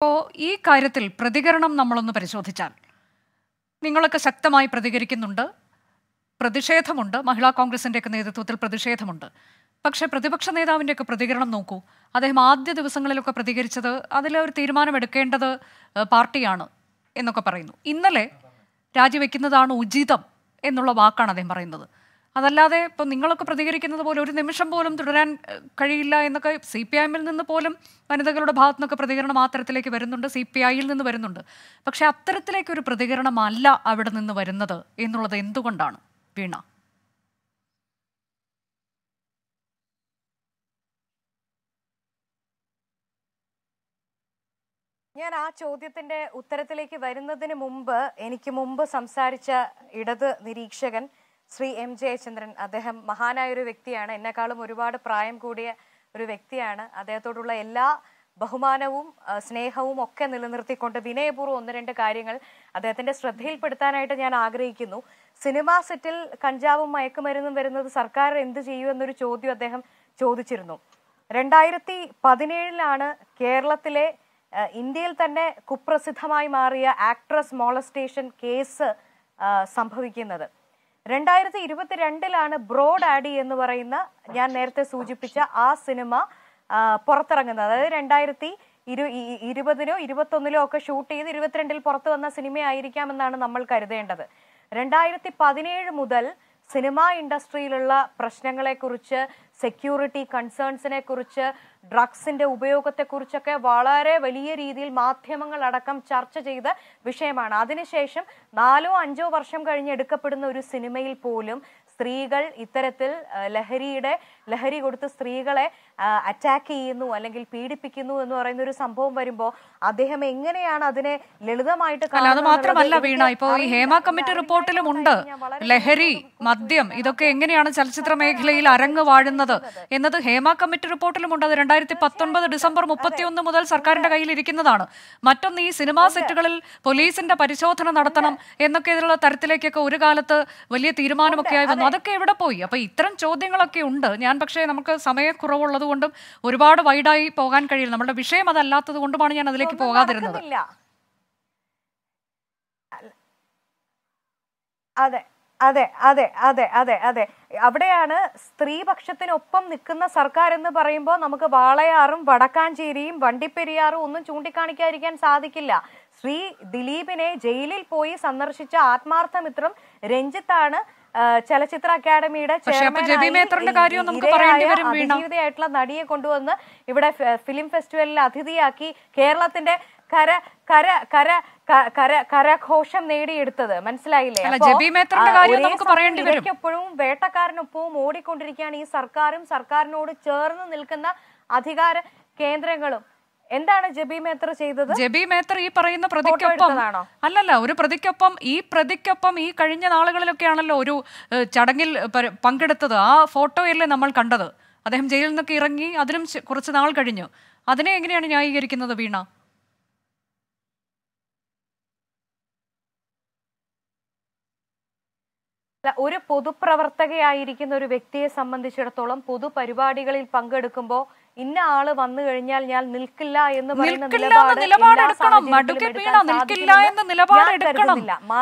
ഇപ്പോൾ ഈ കാര്യത്തിൽ പ്രതികരണം നമ്മളൊന്ന് പരിശോധിച്ചാൽ നിങ്ങളൊക്കെ ശക്തമായി പ്രതികരിക്കുന്നുണ്ട് പ്രതിഷേധമുണ്ട് മഹിളാ കോൺഗ്രസിൻ്റെയൊക്കെ നേതൃത്വത്തിൽ പ്രതിഷേധമുണ്ട് പക്ഷേ പ്രതിപക്ഷ നേതാവിൻ്റെയൊക്കെ പ്രതികരണം നോക്കൂ അദ്ദേഹം ആദ്യ ദിവസങ്ങളിലൊക്കെ പ്രതികരിച്ചത് അതിലൊരു തീരുമാനമെടുക്കേണ്ടത് പാർട്ടിയാണ് എന്നൊക്കെ പറയുന്നു ഇന്നലെ രാജിവെക്കുന്നതാണ് ഉചിതം എന്നുള്ള വാക്കാണ് അദ്ദേഹം പറയുന്നത് അതല്ലാതെ ഇപ്പൊ നിങ്ങളൊക്കെ പ്രതികരിക്കുന്നത് പോലെ ഒരു നിമിഷം പോലും തുടരാൻ കഴിയില്ല എന്നൊക്കെ സി പി എമ്മിൽ നിന്ന് പോലും വനിതകളുടെ ഭാഗത്തു നിന്നൊക്കെ പ്രതികരണം ആ വരുന്നുണ്ട് സി പി ഐയിൽ നിന്ന് വരുന്നുണ്ട് പക്ഷെ അത്തരത്തിലേക്ക് ഒരു പ്രതികരണമല്ല അവിടെ നിന്ന് വരുന്നത് എന്നുള്ളത് എന്തുകൊണ്ടാണ് വീണ ഞാൻ ആ ചോദ്യത്തിന്റെ ഉത്തരത്തിലേക്ക് വരുന്നതിന് മുമ്പ് എനിക്ക് മുമ്പ് സംസാരിച്ച ഇടത് നിരീക്ഷകൻ ശ്രീ എം ജയചന്ദ്രൻ അദ്ദേഹം മഹാനായ ഒരു വ്യക്തിയാണ് എന്നെക്കാളും ഒരുപാട് പ്രായം കൂടിയ ഒരു വ്യക്തിയാണ് അദ്ദേഹത്തോടുള്ള എല്ലാ ബഹുമാനവും സ്നേഹവും ഒക്കെ നിലനിർത്തിക്കൊണ്ട് വിനയപൂർവ്വം ഒന്ന് രണ്ട് കാര്യങ്ങൾ അദ്ദേഹത്തിന്റെ ശ്രദ്ധയിൽപ്പെടുത്താനായിട്ട് ഞാൻ ആഗ്രഹിക്കുന്നു സിനിമാ സെറ്റിൽ കഞ്ചാവും മയക്കുമരുന്നും വരുന്നത് സർക്കാർ എന്ത് ചെയ്യൂ എന്നൊരു ചോദ്യം അദ്ദേഹം ചോദിച്ചിരുന്നു രണ്ടായിരത്തി പതിനേഴിലാണ് കേരളത്തിലെ ഇന്ത്യയിൽ തന്നെ കുപ്രസിദ്ധമായി മാറിയ ആക്ട്രസ് മോളസ്റ്റേഷൻ കേസ് സംഭവിക്കുന്നത് രണ്ടായിരത്തി ഇരുപത്തിരണ്ടിലാണ് ബ്രോഡ് ആഡി എന്ന് പറയുന്ന ഞാൻ നേരത്തെ സൂചിപ്പിച്ച ആ സിനിമ പുറത്തിറങ്ങുന്നത് അതായത് രണ്ടായിരത്തി ഇരു ഇരുപതിനോ ഇരുപത്തൊന്നിലോ ഒക്കെ ഷൂട്ട് ചെയ്ത് ഇരുപത്തിരണ്ടിൽ പുറത്തു വന്ന സിനിമയായിരിക്കാം എന്നാണ് നമ്മൾ കരുതേണ്ടത് രണ്ടായിരത്തി പതിനേഴ് മുതൽ സിനിമാ ഇൻഡസ്ട്രിയിലുള്ള പ്രശ്നങ്ങളെക്കുറിച്ച് സെക്യൂരിറ്റി കൺസേൺസിനെ കുറിച്ച് ഡ്രഗ്സിന്റെ ഉപയോഗത്തെക്കുറിച്ചൊക്കെ വളരെ വലിയ രീതിയിൽ മാധ്യമങ്ങൾ അടക്കം ചർച്ച ചെയ്ത വിഷയമാണ് അതിനുശേഷം നാലോ അഞ്ചോ വർഷം കഴിഞ്ഞ് എടുക്കപ്പെടുന്ന ഒരു സിനിമയിൽ പോലും സ്ത്രീകൾ ഇത്തരത്തിൽ ലഹരിയുടെ ലഹരി കൊടുത്ത് സ്ത്രീകളെ അറ്റാക്ക് ചെയ്യുന്നു അല്ലെങ്കിൽ പീഡിപ്പിക്കുന്നു എന്ന് പറയുന്ന ഒരു സംഭവം വരുമ്പോൾ അദ്ദേഹം എങ്ങനെയാണ് അതിനെ ലളിതമായിട്ട് അത് മാത്രമല്ല വീണ ഇപ്പൊ ഈ ഹേമ കമ്മിറ്റി റിപ്പോർട്ടിലും ഉണ്ട് ലഹരി മദ്യം ഇതൊക്കെ എങ്ങനെയാണ് ചലച്ചിത്ര മേഖലയിൽ അരങ്ങ് വാഴുന്നത് എന്നത് ഹേമ കമ്മിറ്റി റിപ്പോർട്ടിലും ഉണ്ട് അത് രണ്ടായിരത്തി പത്തൊൻപത് ഡിസംബർ മുപ്പത്തിയൊന്ന് മുതൽ സർക്കാരിന്റെ കയ്യിൽ ഇരിക്കുന്നതാണ് മറ്റൊന്ന് ഈ സിനിമാ സെറ്റുകളിൽ പോലീസിന്റെ പരിശോധന നടത്തണം എന്നൊക്കെ ഇതിലുള്ള തരത്തിലേക്കൊക്കെ ഒരു കാലത്ത് വലിയ തീരുമാനമൊക്കെ ആയി വന്നു അതൊക്കെ എവിടെ പോയി അപ്പോൾ ഇത്തരം ചോദ്യങ്ങളൊക്കെ ഉണ്ട് ഞാൻ പക്ഷേ നമുക്ക് സമയക്കുറവുള്ളത് കൊണ്ടും ഒരുപാട് വൈഡായി പോകാൻ കഴിയില്ല നമ്മുടെ വിഷയം അതല്ലാത്തത് കൊണ്ടുമാണ് ഞാൻ അതിലേക്ക് പോകാതിരുന്നത് അതെ അതെ അതെ അതെ അതെ അതെ അവിടെയാണ് സ്ത്രീപക്ഷത്തിനൊപ്പം നിൽക്കുന്ന സർക്കാർ എന്ന് പറയുമ്പോൾ നമുക്ക് വാളയാറും വടക്കാഞ്ചേരിയും വണ്ടിപ്പെരിയാറും ഒന്നും ചൂണ്ടിക്കാണിക്കാതിരിക്കാൻ സാധിക്കില്ല ശ്രീ ദിലീപിനെ ജയിലിൽ പോയി സന്ദർശിച്ച ആത്മാർത്ഥ രഞ്ജിത്താണ് ചലച്ചിത്ര അക്കാദമിയുടെ അതിജീവിതയായിട്ടുള്ള നടിയെ കൊണ്ടുവന്ന് ഇവിടെ ഫിലിം ഫെസ്റ്റിവലിൽ അതിഥിയാക്കി കേരളത്തിന്റെ കര കര കര കര കരഘോഷം നേടിയെടുത്തത് മനസ്സിലായില്ലേ എപ്പോഴും വേട്ടക്കാരനൊപ്പവും ഓടിക്കൊണ്ടിരിക്കുകയാണ് ഈ സർക്കാരും സർക്കാരിനോട് ചേർന്ന് നിൽക്കുന്ന അധികാര കേന്ദ്രങ്ങളും എന്താണ് ജബി മേത്ര ചെയ്തത് ജബി മേത്ര ഈ പറയുന്ന പ്രതിക്കൊപ്പം അല്ലല്ല ഒരു പ്രതിക്കൊപ്പം ഈ പ്രതിക്കൊപ്പം ഈ കഴിഞ്ഞ നാളുകളിലൊക്കെയാണല്ലോ ഒരു ചടങ്ങിൽ പങ്കെടുത്തത് ആ ഫോട്ടോയല്ലേ നമ്മൾ കണ്ടത് അദ്ദേഹം ജയിലിൽ നിന്നൊക്കെ ഇറങ്ങി അതിനും കുറച്ച് നാൾ കഴിഞ്ഞു അതിനെ എങ്ങനെയാണ് ന്യായീകരിക്കുന്നത് വീണ ഒരു പൊതുപ്രവർത്തകയായിരിക്കുന്ന ഒരു വ്യക്തിയെ സംബന്ധിച്ചിടത്തോളം പൊതുപരിപാടികളിൽ പങ്കെടുക്കുമ്പോൾ ഇന്ന ആള് വന്നു കഴിഞ്ഞാൽ ഞാൻ നിൽക്കില്ല എന്ന് പറയുന്ന നിലപാടെടുക്കണം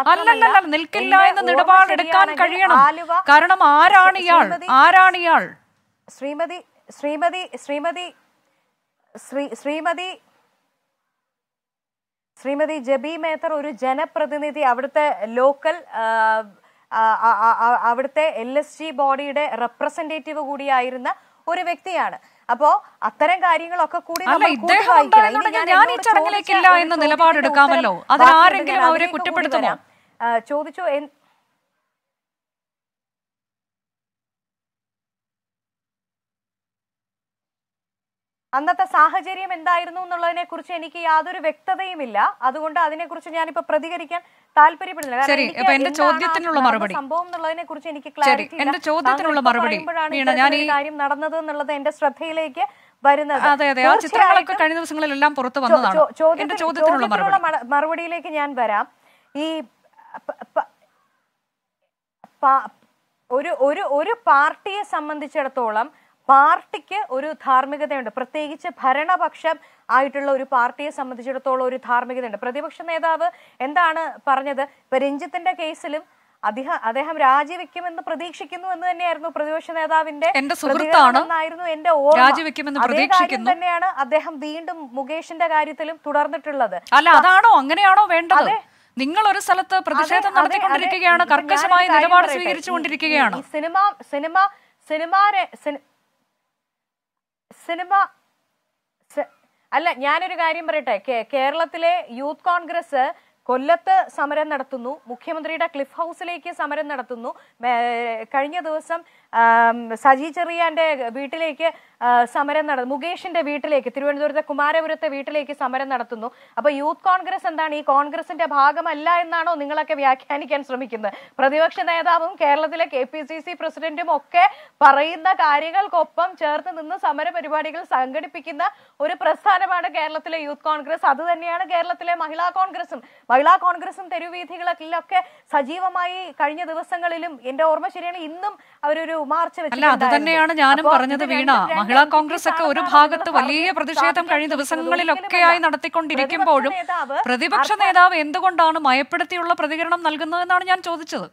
വീണ നിൽക്കില്ല നിൽക്കില്ല കഴിയണം കാരണം ശ്രീമതി ശ്രീമതി ശ്രീമതി ശ്രീമതി ശ്രീമതി ജബി മേത്തർ ഒരു ജനപ്രതിനിധി അവിടുത്തെ ലോക്കൽ അവിടുത്തെ എൽ എസ് ജി ബോഡിയുടെ റെപ്രസെന്റേറ്റീവ് കൂടിയായിരുന്ന ഒരു വ്യക്തിയാണ് അപ്പോ അത്തരം കാര്യങ്ങളൊക്കെ കൂടി ഞാൻ ഈ ചടങ്ങിലേക്കില്ല എന്ന നിലപാടെടുക്കാമല്ലോ അതിൽ ആരെങ്കിലും അവരെ കുറ്റപ്പെടുത്തുമോ ചോദിച്ചു അന്നത്തെ സാഹചര്യം എന്തായിരുന്നു എന്നുള്ളതിനെ കുറിച്ച് എനിക്ക് യാതൊരു വ്യക്തതയുമില്ല അതുകൊണ്ട് അതിനെക്കുറിച്ച് ഞാനിപ്പോ പ്രതികരിക്കാൻ താല്പര്യപ്പെടുന്നില്ല എന്റെ ചോദ്യത്തിനുള്ള മറുപടി സംഭവം എനിക്ക് ക്ലാരിറ്റി എന്റെ ചോദ്യത്തിനുള്ള മറുപടി കാര്യം നടന്നത് എന്നുള്ളത് എന്റെ ശ്രദ്ധയിലേക്ക് വരുന്നത് കഴിഞ്ഞ പുറത്തു വന്നതാണ് ചോദ്യത്തിനുള്ള മറുപടിയിലേക്ക് ഞാൻ വരാം ഈ ഒരു ഒരു ഒരു പാർട്ടിയെ സംബന്ധിച്ചിടത്തോളം പാർട്ടിക്ക് ഒരു ധാർമ്മികതയുണ്ട് പ്രത്യേകിച്ച് ഭരണപക്ഷം ആയിട്ടുള്ള ഒരു പാർട്ടിയെ സംബന്ധിച്ചിടത്തോളം ഒരു ധാർമ്മികതയുണ്ട് പ്രതിപക്ഷ നേതാവ് എന്താണ് പറഞ്ഞത് ഇപ്പൊ രഞ്ജിത്തിന്റെ കേസിലും അദ്ദേഹം അദ്ദേഹം രാജിവെക്കുമെന്ന് പ്രതീക്ഷിക്കുന്നു എന്ന് തന്നെയായിരുന്നു പ്രതിപക്ഷ നേതാവിന്റെ എന്റെ സുഹൃത്താണെന്നായിരുന്നു എന്റെ രാജിവെക്കുമെന്ന് പ്രതീക്ഷിക്കുന്നു തന്നെയാണ് അദ്ദേഹം വീണ്ടും മുകേഷിന്റെ കാര്യത്തിലും തുടർന്നിട്ടുള്ളത് അല്ല അതാണോ അങ്ങനെയാണോ വേണ്ടത് നിങ്ങൾ ഒരു സ്ഥലത്ത് പ്രതിഷേധം നടത്തിക്കൊണ്ടിരിക്കുകയാണ് കർക്കശമായി നിലപാട് സ്വീകരിച്ചുകൊണ്ടിരിക്കുകയാണ് സിനിമ സിനിമ സിനിമ സിനിമ അല്ല ഞാനൊരു കാര്യം പറയട്ടെ കേരളത്തിലെ യൂത്ത് കോൺഗ്രസ് കൊല്ലത്ത് സമരം നടത്തുന്നു മുഖ്യമന്ത്രിയുടെ ക്ലിഫ് ഹൗസിലേക്ക് സമരം നടത്തുന്നു കഴിഞ്ഞ ദിവസം സജി ചെറിയാന്റെ വീട്ടിലേക്ക് സമരം നട മുകേഷിന്റെ വീട്ടിലേക്ക് തിരുവനന്തപുരത്തെ കുമാരപുരത്തെ വീട്ടിലേക്ക് സമരം നടത്തുന്നു അപ്പൊ യൂത്ത് കോൺഗ്രസ് എന്താണ് ഈ കോൺഗ്രസിന്റെ ഭാഗമല്ല എന്നാണോ നിങ്ങളൊക്കെ വ്യാഖ്യാനിക്കാൻ ശ്രമിക്കുന്നത് പ്രതിപക്ഷ നേതാവും കേരളത്തിലെ കെ പ്രസിഡന്റും ഒക്കെ പറയുന്ന കാര്യങ്ങൾക്കൊപ്പം ചേർത്ത് നിന്ന് സമര പരിപാടികൾ സംഘടിപ്പിക്കുന്ന ഒരു പ്രസ്ഥാനമാണ് കേരളത്തിലെ യൂത്ത് കോൺഗ്രസ് അത് കേരളത്തിലെ മഹിളാ കോൺഗ്രസും മഹിളാ കോൺഗ്രസും തെരുവീഥികളിലൊക്കെ സജീവമായി കഴിഞ്ഞ ദിവസങ്ങളിലും എന്റെ ഓർമ്മ ശരിയാണ് ഇന്നും അവരൊരു മാർച്ച് അല്ല അത് തന്നെയാണ് ഞാനും പറഞ്ഞത് വീണ മഹിളാ കോൺഗ്രസ് ഒക്കെ ഒരു ഭാഗത്ത് വലിയ പ്രതിഷേധം കഴിഞ്ഞ ദിവസങ്ങളിലൊക്കെയായി നടത്തിക്കൊണ്ടിരിക്കുമ്പോഴും പ്രതിപക്ഷ നേതാവ് എന്തുകൊണ്ടാണ് മയപ്പെടുത്തിയുള്ള പ്രതികരണം നൽകുന്നതെന്നാണ് ഞാൻ ചോദിച്ചത്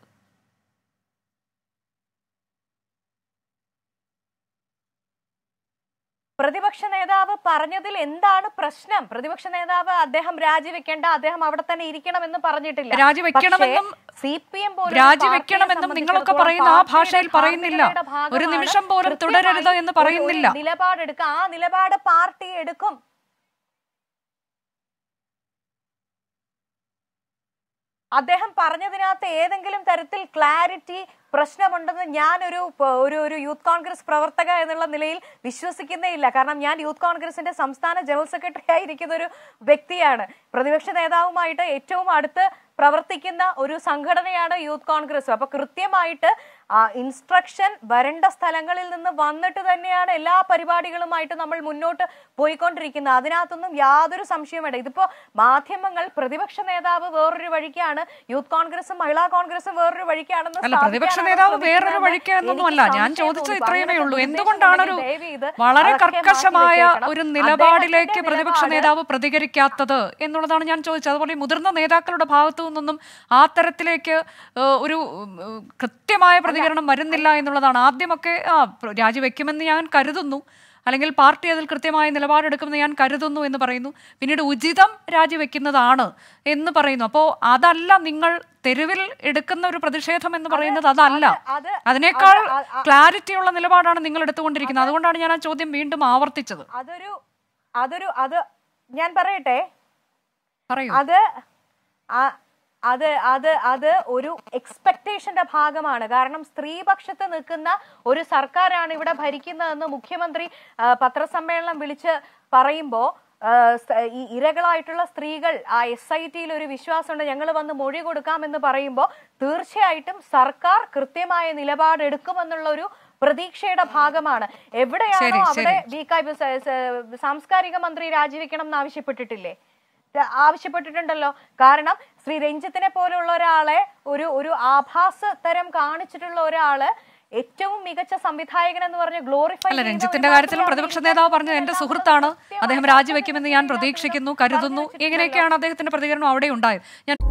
പ്രതിപക്ഷ നേതാവ് പറഞ്ഞതിൽ എന്താണ് പ്രശ്നം പ്രതിപക്ഷ നേതാവ് അദ്ദേഹം രാജിവെക്കേണ്ട അദ്ദേഹം അവിടെ തന്നെ ഇരിക്കണമെന്ന് പറഞ്ഞിട്ടില്ല രാജിവെക്കണമെന്നും സി പി എം പോലും രാജിവെക്കണമെന്നും നിങ്ങളൊക്കെ പറയുന്ന ആ ഭാഷയിൽ പറയുന്നില്ല ഒരു നിമിഷം പോലും തുടരരുത് എന്ന് പറയുന്നില്ല നിലപാടെടുക്കുക ആ നിലപാട് പാർട്ടി എടുക്കും അദ്ദേഹം പറഞ്ഞതിനകത്ത് ഏതെങ്കിലും തരത്തിൽ ക്ലാരിറ്റി പ്രശ്നമുണ്ടെന്ന് ഞാനൊരു ഒരു ഒരു യൂത്ത് കോൺഗ്രസ് പ്രവർത്തക എന്നുള്ള നിലയിൽ വിശ്വസിക്കുന്നേ ഇല്ല കാരണം ഞാൻ യൂത്ത് കോൺഗ്രസിന്റെ സംസ്ഥാന ജനറൽ സെക്രട്ടറി ആയിരിക്കുന്ന ഒരു വ്യക്തിയാണ് പ്രതിപക്ഷ നേതാവുമായിട്ട് ഏറ്റവും അടുത്ത് പ്രവർത്തിക്കുന്ന ഒരു സംഘടനയാണ് യൂത്ത് കോൺഗ്രസ് അപ്പൊ കൃത്യമായിട്ട് ആ ഇൻസ്ട്രക്ഷൻ വരേണ്ട സ്ഥലങ്ങളിൽ നിന്ന് വന്നിട്ട് തന്നെയാണ് എല്ലാ പരിപാടികളുമായിട്ട് നമ്മൾ മുന്നോട്ട് പോയിക്കൊണ്ടിരിക്കുന്നത് അതിനകത്തൊന്നും യാതൊരു സംശയം വേണ്ട ഇതിപ്പോ മാധ്യമങ്ങൾ പ്രതിപക്ഷ നേതാവ് വേറൊരു വഴിക്കാണ് യൂത്ത് കോൺഗ്രസും മഹിളാ കോൺഗ്രസും വേറൊരു വഴിക്കാണെന്ന് പ്രതിപക്ഷ നേതാവ് വേറൊരു വഴിക്കാണെന്നൊന്നുമല്ല ഞാൻ ചോദിച്ചത് ഇത്രയുമേ ഉള്ളൂ എന്തുകൊണ്ടാണ് ഒരു വളരെ കർക്കശമായ ഒരു നിലപാടിലേക്ക് പ്രതിപക്ഷ നേതാവ് പ്രതികരിക്കാത്തത് എന്നുള്ളതാണ് ഞാൻ ചോദിച്ചത് അതുപോലെ മുതിർന്ന നേതാക്കളുടെ ഭാഗത്തു നിന്നും ആ തരത്തിലേക്ക് ഒരു കൃത്യമായ പ്രതികരണം വരുന്നില്ല എന്നുള്ളതാണ് ആദ്യമൊക്കെ ആ രാജിവെക്കുമെന്ന് ഞാൻ കരുതുന്നു അല്ലെങ്കിൽ പാർട്ടി അതിൽ കൃത്യമായ നിലപാടെടുക്കുമെന്ന് ഞാൻ കരുതുന്നു എന്ന് പറയുന്നു പിന്നീട് ഉചിതം രാജിവെക്കുന്നതാണ് എന്ന് പറയുന്നു അപ്പോൾ അതല്ല നിങ്ങൾ തെരുവിൽ എടുക്കുന്ന ഒരു പ്രതിഷേധം എന്ന് പറയുന്നത് അതല്ല അതിനേക്കാൾ ക്ലാരിറ്റി ഉള്ള നിലപാടാണ് നിങ്ങൾ എടുത്തുകൊണ്ടിരിക്കുന്നത് അതുകൊണ്ടാണ് ഞാൻ ആ ചോദ്യം വീണ്ടും ആവർത്തിച്ചത് അതൊരു അതൊരു അത് ഞാൻ പറയട്ടെ അത് അത് അത് അത് ഒരു എക്സ്പെക്ടേഷന്റെ ഭാഗമാണ് കാരണം സ്ത്രീപക്ഷത്ത് നിൽക്കുന്ന ഒരു സർക്കാരാണ് ഇവിടെ ഭരിക്കുന്നതെന്ന് മുഖ്യമന്ത്രി പത്രസമ്മേളനം വിളിച്ച് പറയുമ്പോൾ ഈ ഇരകളായിട്ടുള്ള സ്ത്രീകൾ ആ എസ് ഐ ടിയിൽ ഒരു വിശ്വാസമുണ്ട് ഞങ്ങൾ വന്ന് മൊഴി കൊടുക്കാമെന്ന് പറയുമ്പോൾ തീർച്ചയായിട്ടും സർക്കാർ കൃത്യമായ നിലപാടെടുക്കുമെന്നുള്ള ഒരു പ്രതീക്ഷയുടെ ഭാഗമാണ് എവിടെയാണോ അവിടെ വി സാംസ്കാരിക മന്ത്രി രാജിവെക്കണം എന്ന് ആവശ്യപ്പെട്ടിട്ടില്ലേ ആവശ്യപ്പെട്ടിട്ടുണ്ടല്ലോ കാരണം ശ്രീ രഞ്ജിത്തിനെ പോലുള്ള ഒരാളെ ഒരു ഒരു ആഭാസ തരം കാണിച്ചിട്ടുള്ള ഒരാള് ഏറ്റവും മികച്ച സംവിധായകൻ എന്ന് പറഞ്ഞ ഗ്ലോറിഫൈ രഞ്ജിത്തിന്റെ കാര്യത്തിൽ പ്രതിപക്ഷ നേതാവ് പറഞ്ഞു എന്റെ സുഹൃത്താണ് അദ്ദേഹം രാജിവെക്കുമെന്ന് ഞാൻ പ്രതീക്ഷിക്കുന്നു കരുതുന്നു ഇങ്ങനെയൊക്കെയാണ് അദ്ദേഹത്തിന്റെ പ്രതികരണം അവിടെ ഉണ്ടായത് ഞാൻ